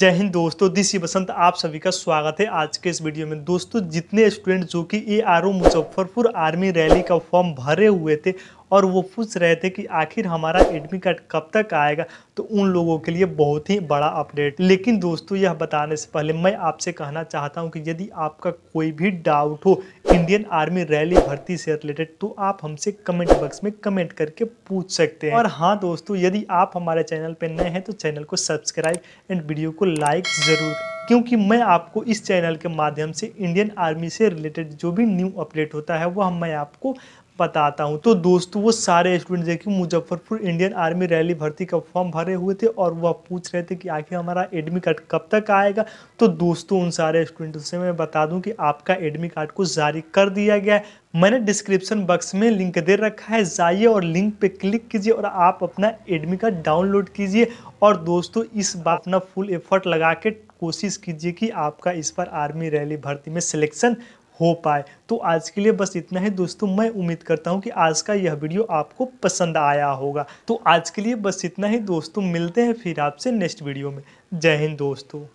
जय हिंद दोस्तों दिस बसंत आप सभी का स्वागत है आज के इस वीडियो में दोस्तों जितने स्टूडेंट जो कि A R O Muzaffarpur army rally का फॉर्म भरे हुए थे और वो पूछ रहे थे कि आखिर हमारा एडमिट कार्ड कब तक आएगा तो उन लोगों के लिए बहुत ही बड़ा अपडेट लेकिन दोस्तों यह बताने से पहले मैं आपसे कहना चाहता हूँ कि यदि आपका कोई भी डाउट हो इंडियन आर्मी रैली भर्ती से रिलेटेड तो आप हमसे कमेंट बॉक्स में कमेंट करके पूछ सकते हैं और हाँ दोस्तों यदि आप हमारे चैनल पर नए हैं तो चैनल को सब्सक्राइब एंड वीडियो को लाइक ज़रूर क्योंकि मैं आपको इस चैनल के माध्यम से इंडियन आर्मी से रिलेटेड जो भी न्यू अपडेट होता है वह मैं आपको बताता हूँ तो दोस्तों वो सारे स्टूडेंट देखिए मुजफ्फरपुर इंडियन आर्मी रैली भर्ती का फॉर्म भरे हुए थे और वह पूछ रहे थे कि आखिर हमारा एडमिट कार्ड कब तक आएगा तो दोस्तों उन सारे स्टूडेंट से मैं बता दूं कि आपका एडमिट कार्ड को जारी कर दिया गया है मैंने डिस्क्रिप्शन बॉक्स में लिंक दे रखा है जाइए और लिंक पे क्लिक कीजिए और आप अपना एडमिट कार्ड डाउनलोड कीजिए और दोस्तों इस बार अपना फुल एफर्ट लगा के कोशिश कीजिए कि आपका इस बार आर्मी रैली भर्ती में सिलेक्शन हो पाए तो आज के लिए बस इतना ही दोस्तों मैं उम्मीद करता हूँ कि आज का यह वीडियो आपको पसंद आया होगा तो आज के लिए बस इतना ही दोस्तों मिलते हैं फिर आपसे नेक्स्ट वीडियो में जय हिंद दोस्तों